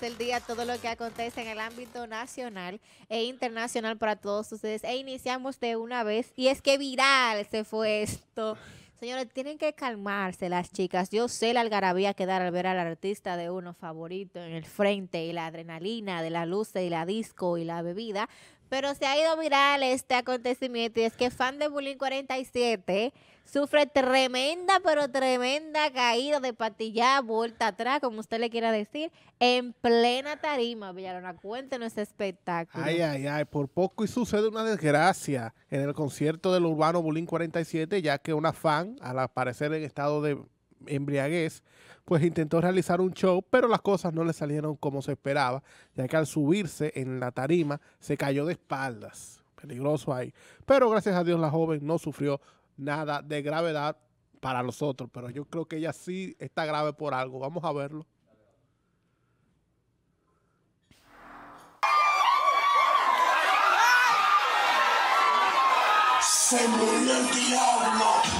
El día, todo lo que acontece en el ámbito nacional e internacional para todos ustedes. E iniciamos de una vez, y es que viral se fue esto. Señores, tienen que calmarse las chicas. Yo sé la algarabía que dar al ver al artista de uno favorito en el frente y la adrenalina de la luz y la disco y la bebida, pero se ha ido viral este acontecimiento y es que fan de Bullying 47 sufre tremenda, pero tremenda caída de patilla, vuelta atrás, como usted le quiera decir, en plena tarima. Villarona, cuéntenos ese espectáculo. Ay, ay, ay, por poco y sucede una desgracia en el concierto del Urbano Bulín 47, ya que una fan, al aparecer en estado de embriaguez, pues intentó realizar un show, pero las cosas no le salieron como se esperaba, ya que al subirse en la tarima se cayó de espaldas. Peligroso ahí. Pero gracias a Dios la joven no sufrió nada de gravedad para los otros, pero yo creo que ella sí está grave por algo. Vamos a verlo. Se murió el diablo.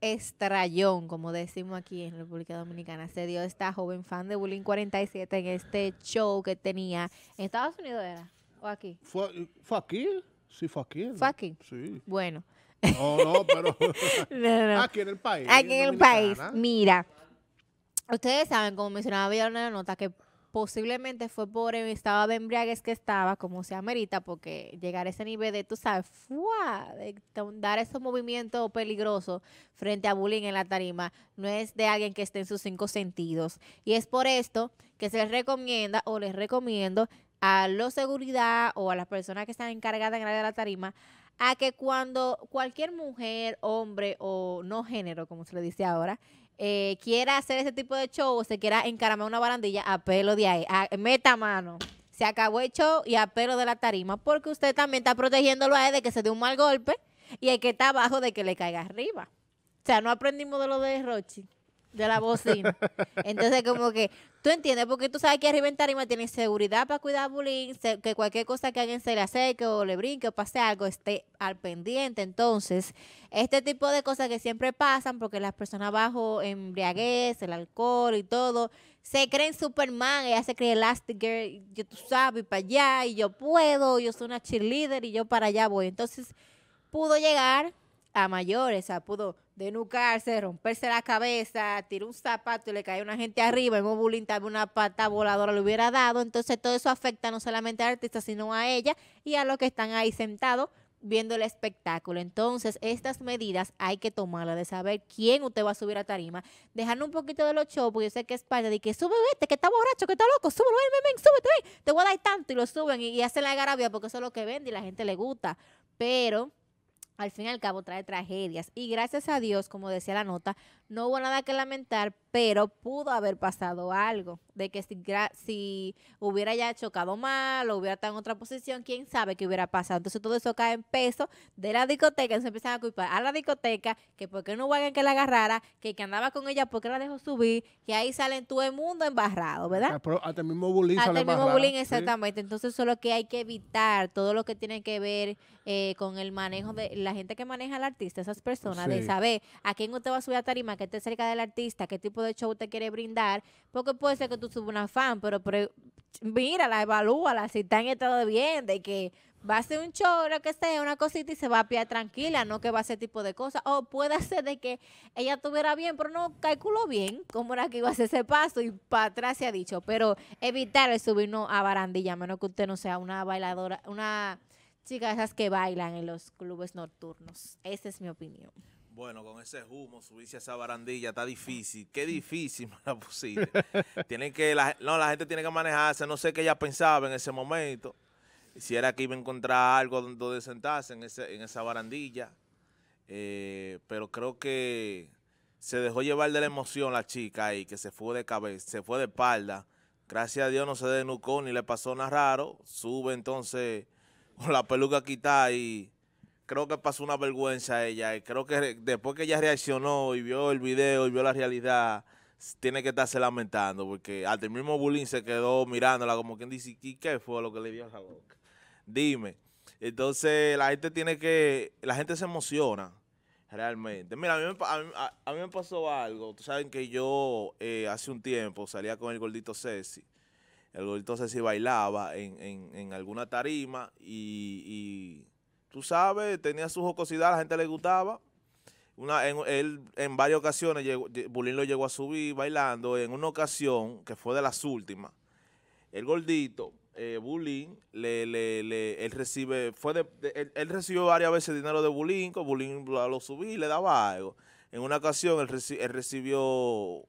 estrayón, como decimos aquí en República Dominicana, se dio esta joven fan de Bullying 47 en este show que tenía. ¿En Estados Unidos era? ¿O aquí? Fue, aquí. Sí, fue aquí. ¿Fue aquí? Sí. Bueno. No, no, pero. Aquí en el país. Aquí en, el país. Mira. Ustedes saben, como mencionaba había una nota, que posiblemente fue por el estado de embriaguez que estaba, como se amerita, porque llegar a ese nivel de, tú sabes, de dar esos movimientos peligrosos frente a bullying en la tarima, no es de alguien que esté en sus cinco sentidos. Y es por esto que se les recomienda o les recomiendo a la seguridad o a las personas que están encargadas en la tarima a que cuando cualquier mujer, hombre o no género, como se le dice ahora, eh, quiera hacer ese tipo de show o se quiera encaramar una barandilla, a pelo de ahí, meta mano. Se acabó el show y a pelo de la tarima, porque usted también está protegiéndolo a de que se dé un mal golpe y el que está abajo de que le caiga arriba. O sea, no aprendimos de lo de Rochi de la bocina. Entonces, como que tú entiendes, porque tú sabes que arriba en Tarima seguridad para cuidar bullying, que cualquier cosa que alguien se le acerque o le brinque o pase algo esté al pendiente. Entonces, este tipo de cosas que siempre pasan, porque las personas bajo embriaguez, el alcohol y todo, se creen Superman, ella se cree girl yo tú sabes, para allá, y yo puedo, yo soy una cheerleader y yo para allá voy. Entonces, pudo llegar a mayores, o sea, pudo de nucarse, romperse la cabeza, tirar un zapato y le cae una gente arriba, un bullying también una pata voladora le hubiera dado. Entonces todo eso afecta no solamente al artista, sino a ella y a los que están ahí sentados viendo el espectáculo. Entonces, estas medidas hay que tomarlas, de saber quién usted va a subir a tarima, dejando un poquito de los shows, porque yo sé que España dice que sube este, que está borracho, que está loco, súbelo, ven, ven, ven, súbete, ven, te voy a dar tanto, y lo suben y, y hacen la garabia, porque eso es lo que vende y la gente le gusta. Pero al fin y al cabo trae tragedias. Y gracias a Dios, como decía la nota, no hubo nada que lamentar, pero pudo haber pasado algo. De que si, hubiera ya chocado mal o hubiera estado en otra posición, quién sabe qué hubiera pasado. Entonces todo eso cae en peso de la discoteca. Entonces empiezan a culpar a la discoteca que por qué no hubo que la agarrara, que que andaba con ella porque la dejó subir, que ahí salen todo el mundo embarrado, ¿verdad? hasta el mismo bullying. Hasta mismo bullying, exactamente. Entonces solo que hay que evitar, todo lo que tiene que ver eh, con el manejo de la la gente que maneja al artista, esas personas, de saber a quién usted va a subir a tarima, que esté cerca del artista, qué tipo de show usted quiere brindar, porque puede ser que tú subas una fan, pero, pero mírala, evalúala, si está en estado de bien, de que va a ser un show, lo que sea, una cosita y se va a pillar tranquila, no que va a hacer tipo de cosas. O puede ser de que ella estuviera bien, pero no calculó bien cómo era que iba a hacer ese paso y para atrás se ha dicho. Pero evitar el subirnos a barandilla, a menos que usted no sea una bailadora, una chicas esas que bailan en los clubes nocturnos. Esa es mi opinión. Bueno, con ese humo, subirse a esa barandilla está difícil. Qué difícil la Tienen que, la, gente tiene que manejarse. No sé qué ella pensaba en ese momento. Si era que iba a encontrar algo donde sentarse en, esa barandilla. Eh, pero creo que se dejó llevar de la emoción la chica ahí, que se fue de cabeza, se fue de espalda. Gracias a Dios no se denucó ni le pasó nada raro. Sube entonces con la peluca quitada y creo que pasó una vergüenza a ella. Y creo que después que ella reaccionó y vio el video y vio la realidad, tiene que estarse lamentando porque hasta el mismo bullying se quedó mirándola como quien dice, qué fue lo que le dio a la boca? Dime. Entonces la gente tiene que, la gente se emociona realmente. Mira, a mí me, a me pasó algo. Tú saben que yo eh, hace un tiempo salía con el gordito Ceci. El gordito se bailaba en, en, en alguna tarima y, tú sabes, tenía su jocosidad, la gente le gustaba. Una, en, él en varias ocasiones, Bulín lo llegó a subir bailando. En una ocasión, que fue de las últimas, el gordito, eh, Bulín, le, le, él recibe, fue de, él, recibió varias veces dinero de Bulín, con Bulín lo, y le daba algo. En una ocasión, él, recibió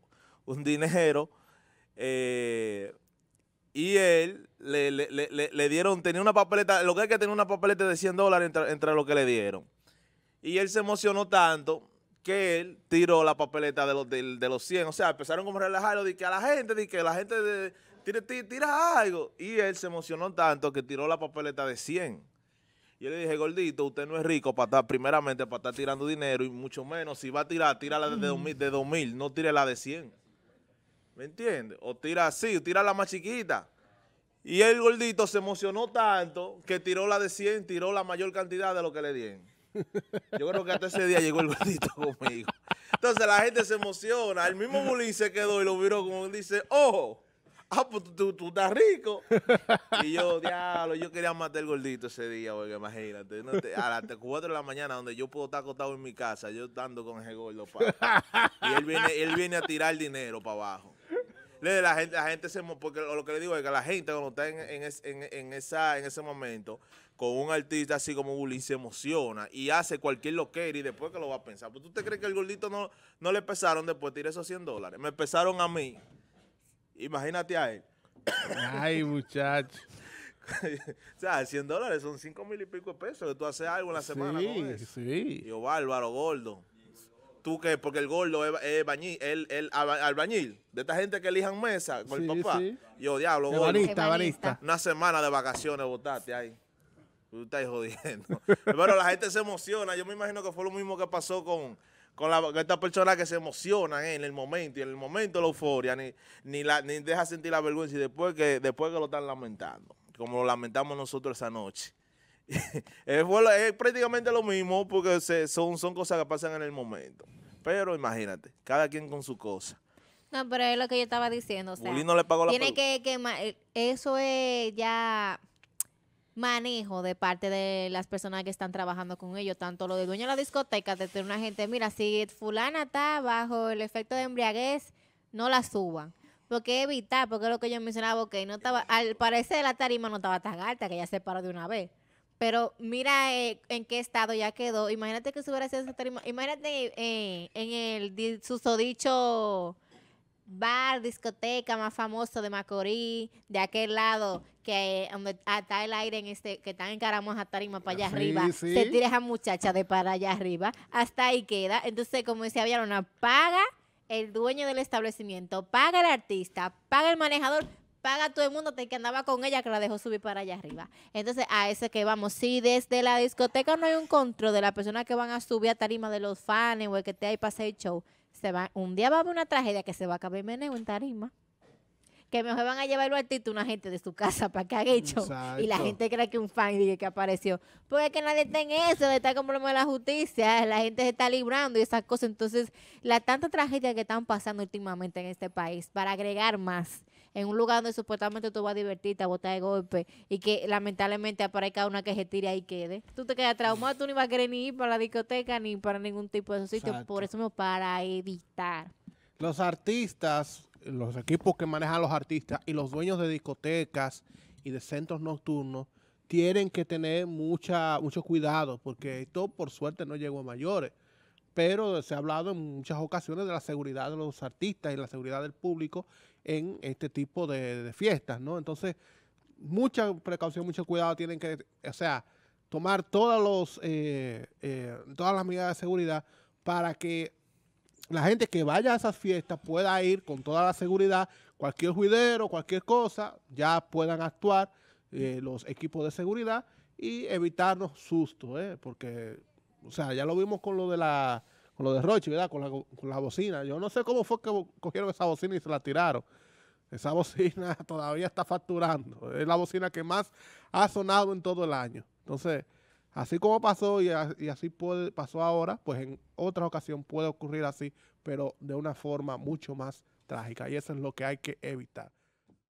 un dinero eh, y él le, dieron, tenía una papeleta, lo que hay que tener una papeleta de 100 dólares entre, lo que le dieron. Y él se emocionó tanto que él tiró la papeleta de los, de, 100. O sea, empezaron como a relajarlo, de que a la gente, de que la gente de, tira, algo. Y él se emocionó tanto que tiró la papeleta de 100. Y yo le dije, gordito, usted no es rico para estar, primeramente, para estar tirando dinero y mucho menos. Si va a tirar, tírala de 2000, no tire la de 100. ¿Me entiendes? O tira así, o tira la más chiquita. Y el gordito se emocionó tanto que tiró la de 100, tiró la mayor cantidad de lo que le dieron. Yo creo que hasta ese día llegó el gordito conmigo. Entonces la gente se emociona. El mismo bulín se quedó y lo miró como dice, ojo, ah, pues tú, tú, estás rico. Y yo, diablo, yo quería matar el gordito ese día, porque imagínate. a las 4 de la mañana, donde yo puedo estar acostado en mi casa, yo estando con ese gordo. Y él viene, él viene a tirar el dinero para abajo la gente, la gente se... Porque lo que le digo es que la gente cuando está en, esa, en ese momento con un artista así como Bulín se emociona y hace cualquier loquer y después que lo va a pensar. Pues, ¿Tú te crees que el gordito no, no le pesaron después? tirar esos 100 dólares. Me pesaron a mí. Imagínate a él. Ay, muchacho. o sea, 100 dólares son 5 mil y pico de pesos que tú haces algo en la semana. Sí, sí. Yo, bárbaro, gordo. Tú qué? porque el gordo es, bañil, el, el albañil, de esta gente que elijan mesa con el papá. Yo, diablo, gordo. Una semana de vacaciones votaste ahí. Tú estás jodiendo. Pero la gente se emociona. Yo me imagino que fue lo mismo que pasó con, con, la, esta persona que se emocionan eh, en el momento. Y en el momento la euforia, ni, ni, la, ni deja sentir la vergüenza. Y después que, después que lo están lamentando. Como lo lamentamos nosotros esa noche es, es, prácticamente lo mismo porque son, son cosas que pasan en el momento. Pero imagínate, cada quien con su cosa. No, pero es lo que yo estaba diciendo. no le pagó tiene que, que eh, eso es ya manejo de parte de las personas que están trabajando con ellos, tanto lo de dueño de la discoteca, de tener una gente, mira, si fulana está bajo el efecto de embriaguez, no la suban. Porque evitar, porque es lo que yo mencionaba, que no estaba, al parecer la tarima no estaba tan alta, que ya se paró de una vez. Pero mira eh, en qué estado ya quedó. Imagínate que hubiera sido ese tarima. Imagínate eh, en el susodicho bar, discoteca más famoso de Macorís, de aquel lado, que eh, donde está el aire en este, que está en a Tarima para allá ah, arriba. Se tira esa muchacha de para allá arriba. Hasta ahí queda. Entonces, como decía Villarona, paga el dueño del establecimiento, paga el artista, paga el manejador paga todo el mundo que andaba con ella que la dejó subir para allá arriba. Entonces, a ese que vamos, si desde la discoteca no hay un control de la persona que van a subir a tarima de los fans o el que te hay para hacer show, se va, un día va a haber una tragedia que se va a acabar meneo en tarima que mejor van a llevarlo al título una gente de su casa para que haga hecho. Y la gente cree que un fan dice que apareció. Porque que nadie está en eso, de estar con problemas de la justicia, la gente se está librando y esas cosas. Entonces, la tanta tragedia que están pasando últimamente en este país, para agregar más, en un lugar donde supuestamente tú vas a divertirte, a botar de golpe, y que lamentablemente aparezca una que se tire y quede. Tú te quedas traumado, tú ni vas a querer ni ir para la discoteca ni para ningún tipo de esos sitios. Por eso mismo, para evitar. Los artistas los equipos que manejan los artistas y los dueños de discotecas y de centros nocturnos tienen que tener mucha, mucho cuidado porque esto por suerte no llegó a mayores. Pero se ha hablado en muchas ocasiones de la seguridad de los artistas y la seguridad del público en este tipo de, fiestas, ¿no? Entonces, mucha precaución, mucho cuidado tienen que, o sea, tomar todos los, eh, eh, todas las medidas de seguridad para que la gente que vaya a esas fiestas pueda ir con toda la seguridad, cualquier juidero, cualquier cosa, ya puedan actuar eh, los equipos de seguridad y evitarnos sustos, eh, porque, o sea, ya lo vimos con lo de la, con de Roche, ¿verdad? Con la, con la bocina. Yo no sé cómo fue que cogieron esa bocina y se la tiraron. Esa bocina todavía está facturando. Es la bocina que más ha sonado en todo el año. Entonces, Así como pasó y, así pasó ahora, pues en otra ocasión puede ocurrir así, pero de una forma mucho más trágica. Y eso es lo que hay que evitar.